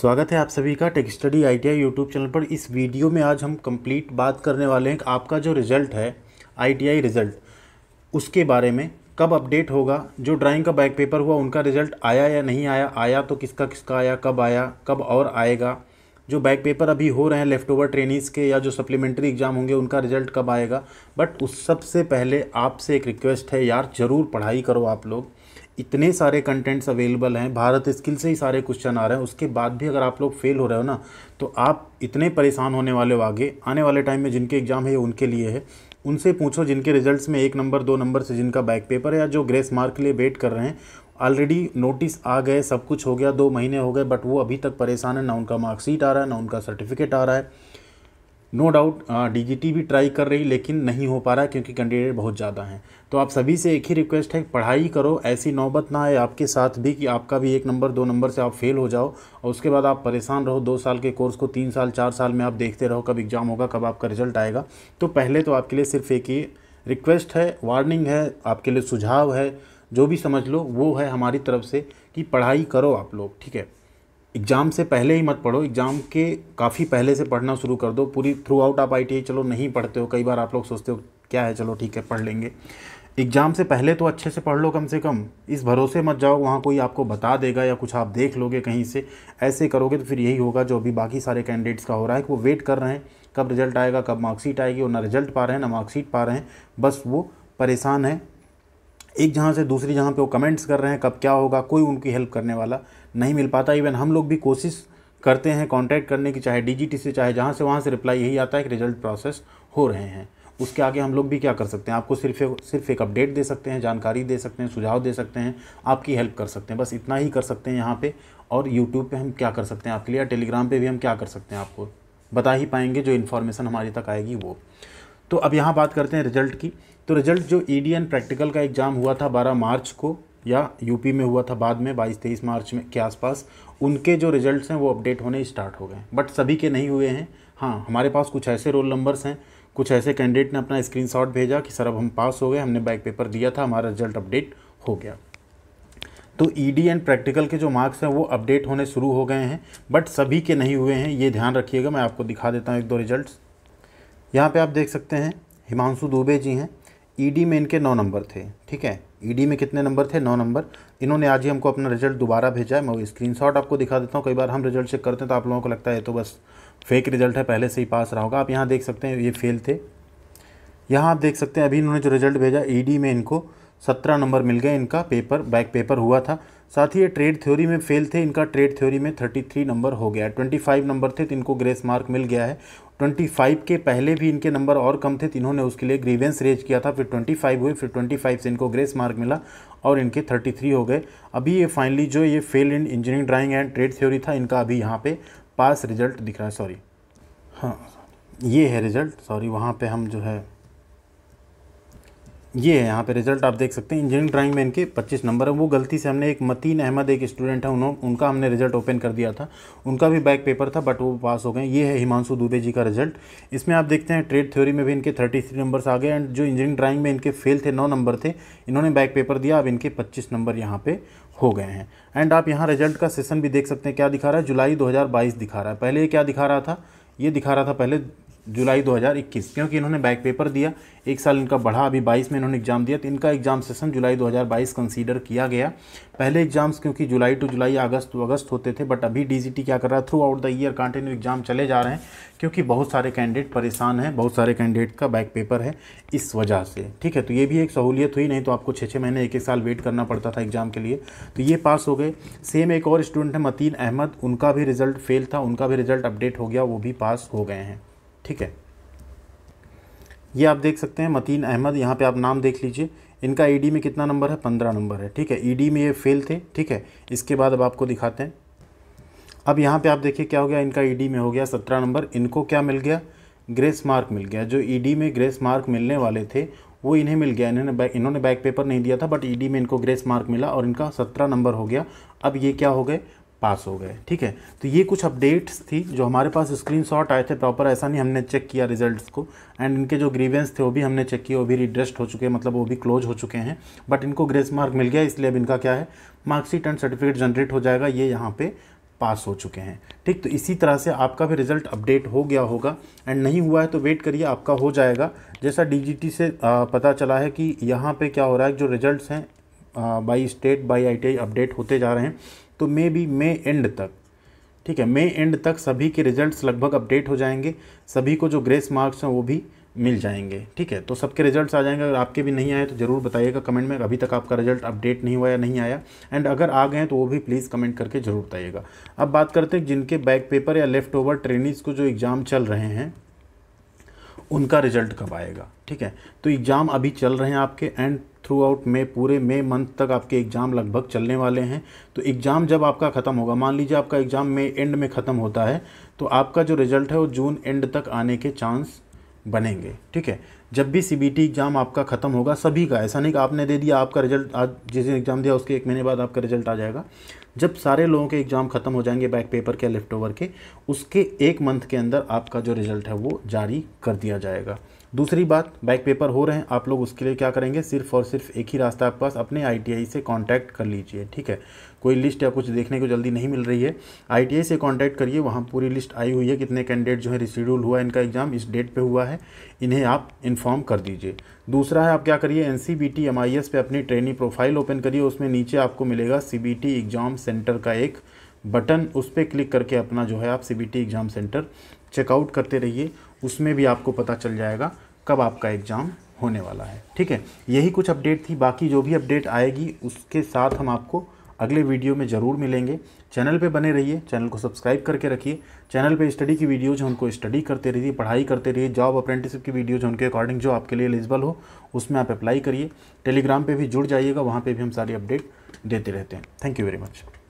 स्वागत है आप सभी का tech study ITI YouTube channel पर इस वीडियो में आज हम कंप्लीट बात करने वाले हैं कि आपका जो रिज़ल्ट है आईटीआई रिज़ल्ट उसके बारे में कब अपडेट होगा जो ड्राइंग का बैक पेपर हुआ उनका रिज़ल्ट आया या नहीं आया आया तो किसका किसका आया कब आया कब और आएगा जो बैक पेपर अभी हो रहे हैं लेफ्ट ओवर ट्रेनिंग्स के या जो सप्लीमेंट्री एग्ज़ाम होंगे उनका रिजल्ट कब आएगा बट उस सबसे पहले आपसे एक रिक्वेस्ट है यार ज़रूर पढ़ाई करो आप लोग इतने सारे कंटेंट्स अवेलेबल हैं भारत स्किल से ही सारे क्वेश्चन आ रहे हैं उसके बाद भी अगर आप लोग फेल हो रहे हो ना तो आप इतने परेशान होने वाले हो आगे आने वाले टाइम में जिनके एग्ज़ाम है उनके लिए है उनसे पूछो जिनके रिजल्ट्स में एक नंबर दो नंबर से जिनका बैक पेपर है या जो ग्रेस मार्क के लिए वेट कर रहे हैं ऑलरेडी नोटिस आ गए सब कुछ हो गया दो महीने हो गए बट वो अभी तक परेशान है ना उनका मार्कशीट आ रहा है ना उनका सर्टिफिकेट आ रहा है नो डाउट डीजीटी भी ट्राई कर रही लेकिन नहीं हो पा रहा क्योंकि कैंडिडेट बहुत ज़्यादा हैं तो आप सभी से एक ही रिक्वेस्ट है पढ़ाई करो ऐसी नौबत ना आए आपके साथ भी कि आपका भी एक नंबर दो नंबर से आप फेल हो जाओ और उसके बाद आप परेशान रहो दो साल के कोर्स को तीन साल चार साल में आप देखते रहो कब एग्ज़ाम होगा कब आपका रिजल्ट आएगा तो पहले तो आपके लिए सिर्फ एक ही रिक्वेस्ट है वार्निंग है आपके लिए सुझाव है जो भी समझ लो वो है हमारी तरफ से कि पढ़ाई करो आप लोग ठीक है एग्ज़ाम से पहले ही मत पढ़ो एग्ज़ाम के काफ़ी पहले से पढ़ना शुरू कर दो पूरी थ्रू आउट आप आई चलो नहीं पढ़ते हो कई बार आप लोग सोचते हो क्या है चलो ठीक है पढ़ लेंगे एग्ज़ाम से पहले तो अच्छे से पढ़ लो कम से कम इस भरोसे मत जाओ वहाँ कोई आपको बता देगा या कुछ आप देख लोगे कहीं से ऐसे करोगे तो फिर यही होगा जो अभी बाकी सारे कैंडिडेट्स का हो रहा है कि वो वेट कर रहे हैं कब रिजल्ट आएगा कब मार्कशीट आएगी और ना रिजल्ट पा रहे हैं ना मार्कशीट पा रहे हैं बस वो परेशान है एक जहाँ से दूसरी जहाँ पे वो कमेंट्स कर रहे हैं कब क्या होगा कोई उनकी हेल्प करने वाला नहीं मिल पाता इवन हम लोग भी कोशिश करते हैं कांटेक्ट करने की चाहे डी से चाहे जहाँ से वहाँ से रिप्लाई यही आता है कि रिजल्ट प्रोसेस हो रहे हैं उसके आगे हम लोग भी क्या कर सकते हैं आपको सिर्फ एक सिर्फ एक अपडेट दे सकते हैं जानकारी दे सकते हैं सुझाव दे सकते हैं आपकी हेल्प कर सकते हैं बस इतना ही कर सकते हैं यहाँ पर और यूट्यूब पर हम क्या कर सकते हैं आपके लिए टेलीग्राम पर भी हम क्या कर सकते हैं आपको बता ही पाएंगे जो इन्फॉर्मेशन हमारी तक आएगी वो तो अब यहाँ बात करते हैं रिजल्ट की तो रिजल्ट जो ई e प्रैक्टिकल का एग्ज़ाम हुआ था बारह मार्च को या यूपी में हुआ था बाद में बाईस तेईस मार्च में के आसपास उनके जो रिजल्ट्स हैं वो अपडेट होने स्टार्ट हो गए बट सभी के नहीं हुए हैं हाँ हमारे पास कुछ ऐसे रोल नंबर्स हैं कुछ ऐसे कैंडिडेट ने अपना स्क्रीनशॉट भेजा कि सर अब हम पास हो गए हमने बैक पेपर दिया था हमारा रिजल्ट अपडेट हो गया तो ई e एंड प्रैक्टिकल के जो मार्क्स हैं वो अपडेट होने शुरू हो गए हैं बट सभी के नहीं हुए हैं ये ध्यान रखिएगा मैं आपको दिखा देता हूँ एक दो रिजल्ट्स यहाँ पे आप देख सकते हैं हिमांशु दुबे जी हैं ईडी e में इनके नौ नंबर थे ठीक है ईडी e में कितने नंबर थे नौ नंबर इन्होंने आज ही हमको अपना रिजल्ट दोबारा भेजा है मैं स्क्रीनशॉट आपको दिखा देता हूँ कई बार हम रिजल्ट चेक करते हैं तो आप लोगों को लगता है तो बस फेक रिजल्ट है पहले से ही पास रहा होगा आप यहाँ देख सकते हैं ये फेल थे यहाँ आप देख सकते हैं अभी इन्होंने जो रिजल्ट भेजा ई e में इनको सत्रह नंबर मिल गए इनका पेपर बैक पेपर हुआ था साथ ही ये ट्रेड थ्योरी में फेल थे इनका ट्रेड थ्योरी में 33 नंबर हो गया 25 नंबर थे तो इनको ग्रेस मार्क मिल गया है 25 के पहले भी इनके नंबर और कम थे तो इन्होंने उसके लिए ग्रीवेंस रेज किया था फिर 25 हुए फिर 25 से इनको ग्रेस मार्क मिला और इनके 33 हो गए अभी ये फाइनली जो ये fail in engineering drawing and trade theory था इनका अभी यहाँ पे पास रिजल्ट दिख रहा है सॉरी हाँ ये है रिजल्ट सॉरी वहाँ पर हम जो है ये है यहाँ पे रिजल्ट आप देख सकते हैं इंजीनियरिंग ड्राइंग में इनके 25 नंबर है वो गलती से हमने एक मतीन अहमद एक स्टूडेंट है उन्होंने उनका हमने रिजल्ट ओपन कर दिया था उनका भी बैक पेपर था बट वो पास हो गए ये है हिमांशु दुबे जी का रिजल्ट इसमें आप देखते हैं ट्रेड थ्योरी में भी इनके थर्टी थ्री नंबर्स आ गए एंड जो इंजीनियरिंग ड्राइंग में इनके फेल थे नौ नंबर थे इन्होंने बैक पेपर दिया अब इनके पच्चीस नंबर यहाँ पर हो गए हैं एंड आप यहाँ रिजल्ट का सेशन भी देख सकते हैं क्या दिखा रहा है जुलाई दो दिखा रहा है पहले क्या दिखा रहा था ये दिखा रहा था पहले जुलाई 2021 क्योंकि इन्होंने बैक पेपर दिया एक साल इनका बढ़ा अभी 22 में इन्होंने एग्ज़ाम दिया तो इनका एग्ज़ाम सेशन जुलाई 2022 कंसीडर किया गया पहले एग्ज़ाम्स क्योंकि जुलाई टू जुलाई अगस्त टू अगस्त होते थे बट अभी डीजीटी क्या कर रहा है throughout the year continue exam चले जा रहे हैं क्योंकि बहुत सारे कैंडिडेट परेशान हैं बहुत सारे कैंडिडेट का बैक पेपर है इस वजह से ठीक है तो ये भी एक सहूलियत हुई नहीं तो आपको छः छः महीने एक एक साल वेट करना पड़ता था एग्ज़ाम के लिए तो ये पास हो गए सेम एक और स्टूडेंट है मतीन अहमद उनका भी रिज़ल्ट फेल था उनका भी रिज़ल्ट अपडेट हो गया वो भी पास हो गए हैं ठीक है ये आप देख सकते हैं मतीन अहमद यहाँ पे आप नाम देख लीजिए इनका ईडी e में कितना नंबर है पंद्रह नंबर है ठीक है ईडी e में ये फेल थे ठीक है इसके बाद अब आपको दिखाते हैं अब यहाँ पे आप देखिए क्या हो गया इनका ईडी e में हो गया सत्रह नंबर इनको क्या मिल गया ग्रेस मार्क मिल गया जो ईडी में ग्रेस मार्क मिलने वाले थे वो इन्हें मिल गया इन्होंने बैक इन्होंने बैक पेपर नहीं दिया था बट ईडी में इनको ग्रेस मार्क मिला और इनका सत्रह नंबर हो गया अब ये क्या हो गए पास हो गए ठीक है तो ये कुछ अपडेट्स थी जो हमारे पास स्क्रीनशॉट आए थे प्रॉपर ऐसा नहीं हमने चेक किया रिजल्ट्स को एंड इनके जो ग्रीवेंस थे वो भी हमने चेक किए वो भी रिड्रेस्ट हो चुके हैं मतलब वो भी क्लोज हो चुके हैं बट इनको ग्रेस मार्क मिल गया इसलिए अब इनका क्या है मार्कशीट एंड सर्टिफिकेट जनरेट हो जाएगा ये यहाँ पे पास हो चुके हैं ठीक तो इसी तरह से आपका भी रिजल्ट अपडेट हो गया होगा एंड नहीं हुआ है तो वेट करिए आपका हो जाएगा जैसा डीजीटी से पता चला है कि यहाँ पे क्या हो रहा है जो रिजल्ट्स हैं by state by ITI update होते जा रहे हैं तो मे बी मे एंड तक ठीक है मे एंड तक सभी के रिजल्ट्स लगभग अपडेट हो जाएंगे सभी को जो ग्रेस मार्क्स हैं वो भी मिल जाएंगे ठीक है तो सबके रिजल्ट्स आ जाएंगे अगर आपके भी नहीं आए तो ज़रूर बताइएगा कमेंट में अभी तक आपका रिजल्ट अपडेट नहीं हुआ या नहीं आया एंड अगर आ गए तो वो भी प्लीज़ कमेंट करके ज़रूर बताइएगा अब बात करते हैं जिनके बैक पेपर या लेफ्ट ओवर ट्रेनिज को जो एग्ज़ाम चल रहे हैं उनका रिजल्ट कब आएगा ठीक है तो एग्ज़ाम अभी चल रहे हैं आपके एंड थ्रू आउट मे पूरे मे मंथ तक आपके एग्ज़ाम लगभग चलने वाले हैं तो एग्ज़ाम जब आपका ख़त्म होगा मान लीजिए आपका एग्ज़ाम मे एंड में ख़त्म होता है तो आपका जो रिज़ल्ट है वो जून एंड तक आने के चांस बनेंगे ठीक है जब भी सी एग्ज़ाम आपका ख़त्म होगा सभी का ऐसा नहीं कि आपने दे दिया आपका रिजल्ट आज जिस एग्ज़ाम दिया उसके एक महीने बाद आपका रिजल्ट आ जाएगा जब सारे लोगों के एग्ज़ाम ख़त्म हो जाएंगे बैक पेपर के लेफ्ट ओवर के उसके एक मंथ के अंदर आपका जो रिज़ल्ट है वो जारी कर दिया जाएगा दूसरी बात बैक पेपर हो रहे हैं आप लोग उसके लिए क्या करेंगे सिर्फ और सिर्फ एक ही रास्ता आपके पास अपने आईटीआई से कांटेक्ट कर लीजिए ठीक है कोई लिस्ट या कुछ देखने को जल्दी नहीं मिल रही है आईटीआई से कांटेक्ट करिए वहाँ पूरी लिस्ट आई हुई है कितने कैंडिडेट जो है रिशेड्यूल हुआ इनका एग्ज़ाम इस डेट पर हुआ है इन्हें आप इन्फॉर्म कर दीजिए दूसरा है आप क्या करिए N C B T M I S पे अपनी ट्रेनिंग प्रोफाइल ओपन करिए उसमें नीचे आपको मिलेगा C B T exam center का एक बटन उस पर क्लिक करके अपना जो है आप C B T exam center checkout करते रहिए उसमें भी आपको पता चल जाएगा कब आपका एग्ज़ाम होने वाला है ठीक है यही कुछ अपडेट थी बाकी जो भी अपडेट आएगी उसके साथ हम आपको अगले वीडियो में ज़रूर मिलेंगे चैनल पे बने रहिए चैनल को सब्सक्राइब करके रखिए चैनल पे स्टडी की वीडियोज उनको स्टडी करते रहिए पढ़ाई करते रहिए जॉब अप्रेंटिसिप की वीडियोज उनके अकॉर्डिंग जो आपके लिए एलिजिबल हो उसमें आप अप्लाई करिए टेलीग्राम पर भी जुड़ जाइएगा वहाँ पर भी हम सारी अपडेट देते रहते हैं थैंक यू वेरी मच